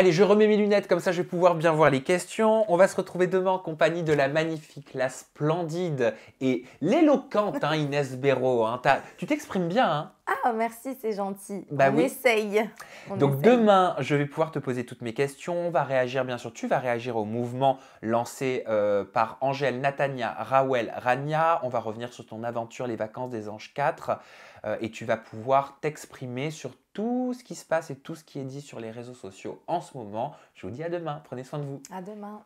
Allez, je remets mes lunettes, comme ça je vais pouvoir bien voir les questions. On va se retrouver demain en compagnie de la magnifique, la splendide et l'éloquente hein, Inès Béraud. Hein. Tu t'exprimes bien, hein. Ah, merci, c'est gentil. Bah on oui. essaye. Donc demain, je vais pouvoir te poser toutes mes questions. On va réagir, bien sûr, tu vas réagir au mouvement lancé euh, par Angèle, Natania, Raouel, Rania. On va revenir sur ton aventure, les vacances des anges 4. Euh, et tu vas pouvoir t'exprimer sur tout ce qui se passe et tout ce qui est dit sur les réseaux sociaux en ce moment. Je vous dis à demain. Prenez soin de vous. À demain.